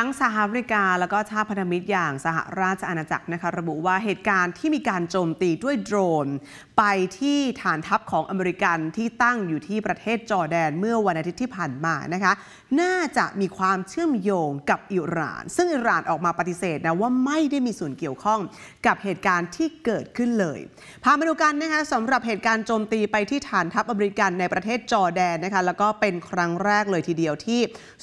ทั้งสหรัฐอเมริกาและก็ชาติพันธมิตรอย่างสหราชอาณาจักรนะคะระบุว่าเหตุการณ์ที่มีการโจมตีด้วยโดรน ไปที่ฐานทัพของอเมริกันที่ตั้งอยู่ที่ประเทศจอร์แดน เมื่อวันอาทิตย์ที่ผ่านมานะคะน่าจะมีความเชื่อมโยงกับอิหร่าน ซึ่งอิหร่านออกมาปฏิเสธนะว่าไม่ได้มีส่วนเกี่ยวข้องกับเหตุการณ์ที่เกิดขึ้นเลยพามาดูกันนะคะสำหรับเหตุการณ์โจมตีไปที่ฐานทัพอเมริกันในประเทศจอร์แดนนะคะแล้วก็เป็นครั้งแรกเลยทีเดียวที่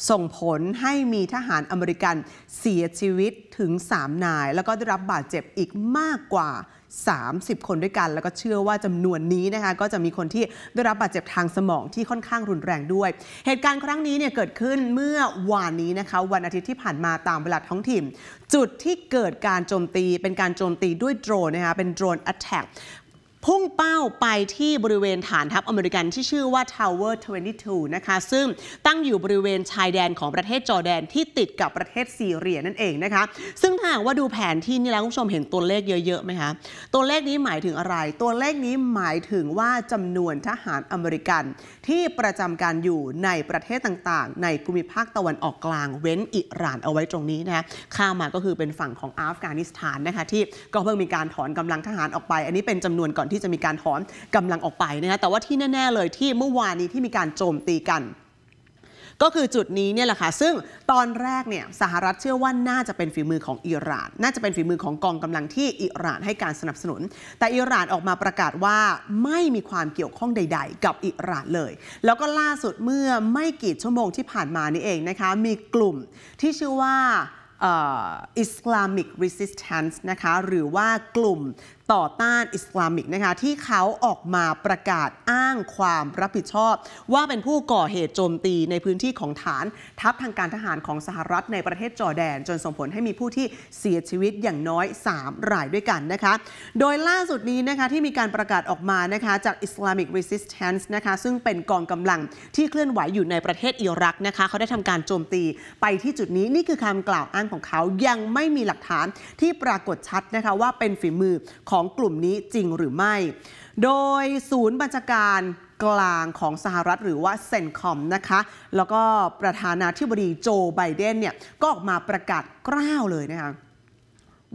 ส่งผลให้มีทหารอเมมริกันเสียชีวิตถึง 3 นายแล้วก็ได้รับบาดเจ็บอีกมากกว่า 30 คนด้วยกัน แล้วก็เชื่อว่าจำนวนนี้นะคะก็จะมีคนที่ได้รับบาดเจ็บทางสมองที่ค่อนข้างรุนแรงด้วย เหตุการณ์ครั้งนี้เนี่ยเกิดขึ้นเมื่อวานนี้นะคะวันอาทิตย์ที่ผ่านมาตามเวลาท้องถิ่น จุดที่เกิดการโจมตี เป็นการโจมตีด้วยโดรนนะคะเป็นโดรนแอตแทกพุ่งเป้าไปที่บริเวณฐานทัพอเมริกันที่ชื่อว่า Tower 22 นะคะซึ่งตั้งอยู่บริเวณชายแดนของประเทศจอร์แดนที่ติดกับประเทศซีเรียนั่นเองนะคะซึ่งถ้าหากว่าดูแผนที่นี่แล้วคุณผู้ชมเห็นตัวเลขเยอะๆไหมคะตัวเลขนี้หมายถึงอะไรตัวเลขนี้หมายถึงว่าจำนวนทหารอเมริกัน ที่ประจำการอยู่ในประเทศต่างๆ ในภูมิภาคตะวันออกกลางเว้นอิหร่านเอาไว้ตรงนี้นะคะข้ามาก็คือเป็นฝั่งของอัฟกานิสถานนะคะที่ก็เพิ่งมีการถอนกำลังทหารออกไปอันนี้เป็นจำนวนก่อนที่จะมีการถอนกำลังออกไปนะคะแต่ว่าที่แน่ ๆ เลยที่เมื่อวานนี้ที่มีการโจมตีกัน ก็คือจุดนี้เนี่ยแหละค่ะซึ่งตอนแรกเนี่ยสหรัฐเชื่อว่าน่าจะเป็นฝีมือของอิหร่าน น่าจะเป็นฝีมือของกองกำลังที่อิหร่านให้การสนับสนุน แต่อิหร่านออกมาประกาศว่าไม่มีความเกี่ยวข้องใด ๆ กับอิหร่านเลย แล้วก็ล่าสุดเมื่อไม่กี่ชั่วโมงที่ผ่านมานี่เองนะคะมีกลุ่มที่ชื่อว่าอิสลามิกรีสิสแตนซ์นะคะหรือว่ากลุ่มต่อต้านอิสลามิกนะคะที่เขาออกมาประกาศอ้างความรับผิดชอบ ว่าเป็นผู้ก่อเหตุโจมตีในพื้นที่ของฐานทัพทางการทหารของสหรัฐในประเทศจอร์แดน จนส่งผลให้มีผู้ที่เสียชีวิตอย่างน้อย3รายด้วยกันนะคะโดยล่าสุดนี้นะคะที่มีการประกาศออกมานะคะจากอิสลามิกรีสิสแตนซ์นะคะซึ่งเป็นกองกำลังที่เคลื่อนไหวอยู่ในประเทศอิรักนะคะเขาได้ทำการโจมตีไปที่จุดนี้นี่คือคำกล่าวอ้างของเขายังไม่มีหลักฐานที่ปรากฏชัดนะคะว่าเป็นฝีมือของกลุ่มนี้จริงหรือไม่ โดยศูนย์บัญชาการกลางของสหรัฐหรือว่าเซนคอมนะคะ แล้วก็ประธานาธิบดีโจไบเดนเนี่ยก็ออกมาประกาศกล้าวเลยนะคะ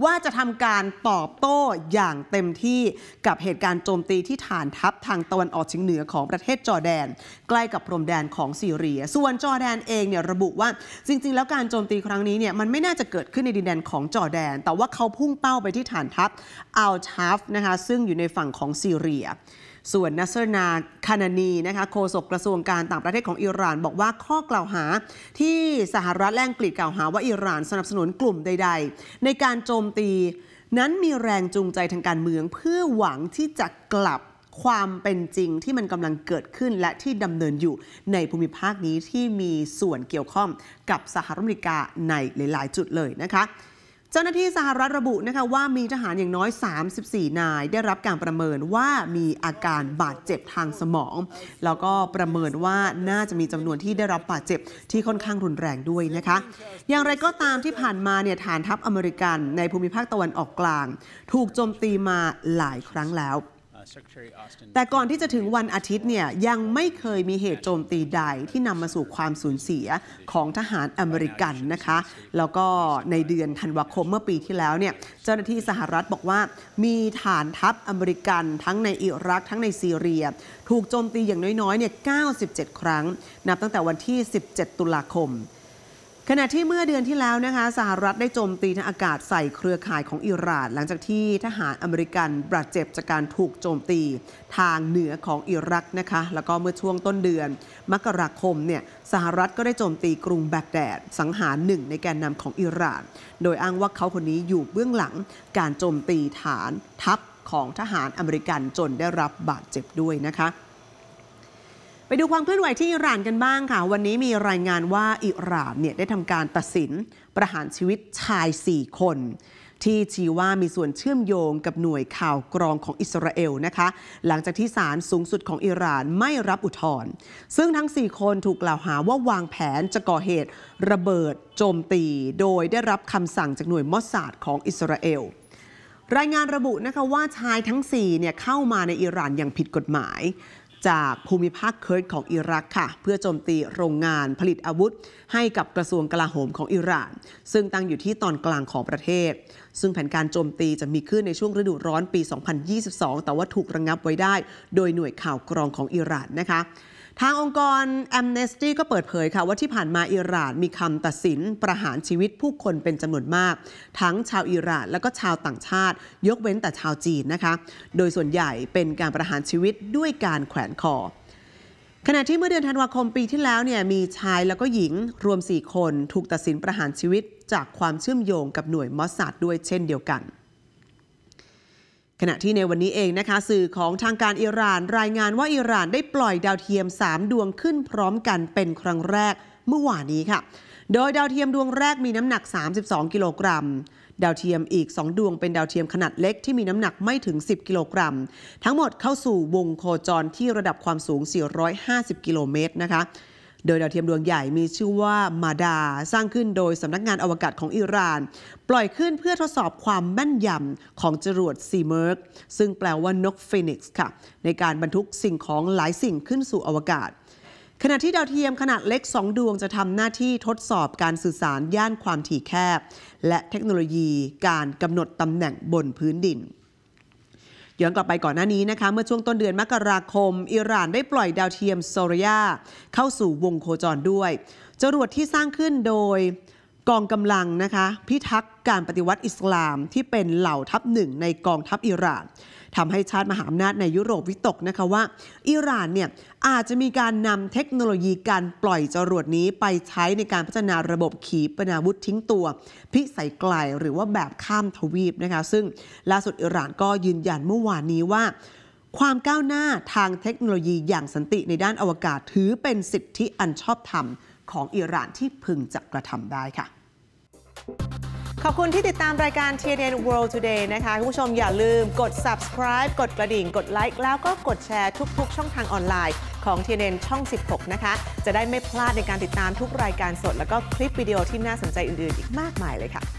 ว่าจะทำการตอบโต้อย่างเต็มที่กับเหตุการณ์โจมตีที่ฐานทัพทางตะวันออกเฉียงเหนือของประเทศจอร์แดน ใกล้กับพรมแดนของซีเรีย ส่วนจอร์แดนเองเนี่ยระบุว่าจริงๆ แล้วการโจมตีครั้งนี้เนี่ยมันไม่น่าจะเกิดขึ้นในดินแดนของจอร์แดน แต่ว่าเขาพุ่งเป้าไปที่ฐานทัพอัลชาฟนะคะซึ่งอยู่ในฝั่งของซีเรียส่วนนัสเซอร์นาคานานีนะคะโฆษกกระทรวงการต่างประเทศของอิหร่าน บอกว่าข้อกล่าวหาที่สหรัฐแลงกีดกล่าวหาว่าอิหร่านสนับสนุนกลุ่มใดๆ ในการโจมตีนั้นมีแรงจูงใจทางการเมืองเพื่อหวังที่จะกลับความเป็นจริงที่มันกำลังเกิดขึ้น และที่ดำเนินอยู่ในภูมิภาคนี้ที่มีส่วนเกี่ยวข้องกับสหรัฐอเมริกาในหลายๆจุดเลยนะคะเจ้าหน้าที่สหรัฐระบุนะคะว่ามีทหารอย่างน้อย 34 นายได้รับการประเมินว่ามีอาการบาดเจ็บทางสมองแล้วก็ประเมินว่าน่าจะมีจำนวนที่ได้รับบาดเจ็บที่ค่อนข้างรุนแรงด้วยนะคะ อย่างไรก็ตามที่ผ่านมาเนี่ยฐานทัพอเมริกันในภูมิภาคตะวันออกกลาง ถูกโจมตีมาหลายครั้งแล้วแต่ก่อนที่จะถึงวันอาทิตย์เนี่ยยังไม่เคยมีเหตุโจมตีใดที่นำมาสู่ความสูญเสียของทหารอเมริกันนะคะ แล้วก็ในเดือนธันวาคมเมื่อปีที่แล้วเนี่ยเจ้าหน้าที่สหรัฐบอกว่ามีฐานทัพอเมริกันทั้งในอิรัก ทั้งในซีเรีย ถูกโจมตีอย่างน้อยๆเนี่ย 97 ครั้ง นับตั้งแต่วันที่ 17 ตุลาคมขณะที่เมื่อเดือนที่แล้วนะคะสหรัฐได้โจมตีทางอากาศใส่เครือข่ายของอิหร่านหลังจากที่ทหารอเมริกันบาดเจ็บจากการถูกโจมตีทางเหนือของอิรักนะคะแล้วก็เมื่อช่วงต้นเดือน มกราคมเนี่ยสหรัฐก็ได้โจมตีกรุงแบกแดดสังหารหนึ่งในแกนนำของอิหร่านโดยอ้างว่าเขาคนนี้อยู่เบื้องหลังการโจมตีฐานทัพของทหารอเมริกันจนได้รับบาดเจ็บด้วยนะคะไปดูความเคลื่อนไหวที่อิหร่านกันบ้างค่ะ วันนี้มีรายงานว่าอิหร่านเนี่ยได้ทำการตัดสิน ประหารชีวิตชาย 4 คน ที่ชี้ว่ามีส่วนเชื่อมโยงกับหน่วยข่าวกรองของอิสราเอลนะคะหลังจากที่ศาลสูงสุดของอิหร่านไม่รับอุทธรณ์ซึ่งทั้ง 4 คนถูกกล่าวหาว่าวางแผนจะก่อเหตุระเบิดโจมตี โดยได้รับคำสั่งจากหน่วยมอสซาดของอิสราเอลรายงานระบุนะคะว่าชายทั้ง 4เนี่ยเข้ามาในอิหร่านอย่างผิดกฎหมายจากภูมิภาคเคิร์ดของอิรักค่ะ เพื่อโจมตีโรงงานผลิตอาวุธ ให้กับกระทรวงกลาโหมของอิหร่าน ซึ่งตั้งอยู่ที่ตอนกลางของประเทศซึ่งแผนการโจมตีจะมีขึ้นในช่วงฤดูร้อนปี 2022 แต่ว่าถูกระงงับไว้ได้ โดยหน่วยข่าวกรองของอิหร่านนะคะทางองค์กร a เ n e s t y ก็เปิดเผยค่ะว่าที่ผ่านมาอิหร่านมีคำตัดสินประหารชีวิตผู้คนเป็นจำนวนมาก ทั้งชาวอิหร่านและก็ชาวต่างชาติ ยกเว้นแต่ชาวจีนนะคะโดยส่วนใหญ่เป็นการประหารชีวิตด้วยการแขวนคอขณะที่เมื่อเดือนธันวาคมปีที่แล้วเนี่ยมีชายแล้วก็หญิง รวม 4 คนถูกตัดสินประหารชีวิตจากความเชื่อมโยงกับหน่วยมอสซาดด้วยเช่นเดียวกันขณะที่ในวันนี้เองนะคะ สื่อของทางการอิหร่านรายงานว่าอิหร่านได้ปล่อยดาวเทียม 3 ดวงขึ้นพร้อมกันเป็นครั้งแรกเมื่อวานนี้ค่ะ โดยดาวเทียมดวงแรกมีน้ำหนัก 32 กิโลกรัม ดาวเทียมอีก 2 ดวงเป็นดาวเทียมขนาดเล็กที่มีน้ำหนักไม่ถึง 10 กิโลกรัม ทั้งหมดเข้าสู่วงโคจรที่ระดับความสูง 450กิโลเมตรนะคะโดยดาวเทียมดวงใหญ่มีชื่อว่ามาดาสร้างขึ้นโดยสำนักงานอวกาศของอิหร่าน ปล่อยขึ้นเพื่อทดสอบความแม่นยำของจรวดซีเมิร์กซึ่งแปลว่านกฟีนิกซ์ค่ะในการบรรทุกสิ่งของหลายสิ่งขึ้นสู่อวกาศ ขณะที่ดาวเทียมขนาดเล็ก 2 ดวงจะทำหน้าที่ทดสอบการสื่อสารย่านความถี่แคบ และเทคโนโลยีการกำหนดตำแหน่งบนพื้นดินย้อนกลับไปก่อนหน้านี้นะคะเมื่อช่วงต้นเดือนมกราคม อิหร่านได้ปล่อยดาวเทียมโซเรียเข้าสู่วงโคจรด้วย จรวดที่สร้างขึ้นโดยกองกำลังนะคะพิทักษ์การปฏิวัติอิสลามที่เป็นเหล่าทัพหนึ่งในกองทัพอิหร่านทำให้ชาติมหาอำนาจในยุโรปวิตกนะคะว่า อิหร่านเนี่ยอาจจะมีการนำเทคโนโลยีการปล่อยจรวดนี้ไปใช้ในการพัฒนาระบบขีปนาวุธทิ้งตัว พิสัยไกล หรือว่าแบบข้ามทวีปนะคะซึ่งล่าสุดอิหร่านก็ยืนยันเมื่อวานนี้ว่า ความก้าวหน้าทางเทคโนโลยีอย่างสันติในด้านอวกาศถือเป็นสิทธิอันชอบธรรมของอิหร่านที่พึงจะกระทำได้ค่ะขอบคุณที่ติดตามรายการ TNN World Today นะคะ คุณผู้ชมอย่าลืมกด subscribe กดกระดิ่งกดไลค์แล้วก็กดแชร์ทุกๆ ช่องทางออนไลน์ของ TNN ช่อง 16 นะคะ จะได้ไม่พลาดในการติดตามทุกรายการสด แล้วก็คลิปวิดีโอที่น่าสนใจอื่นๆ อีกมากมายเลยค่ะ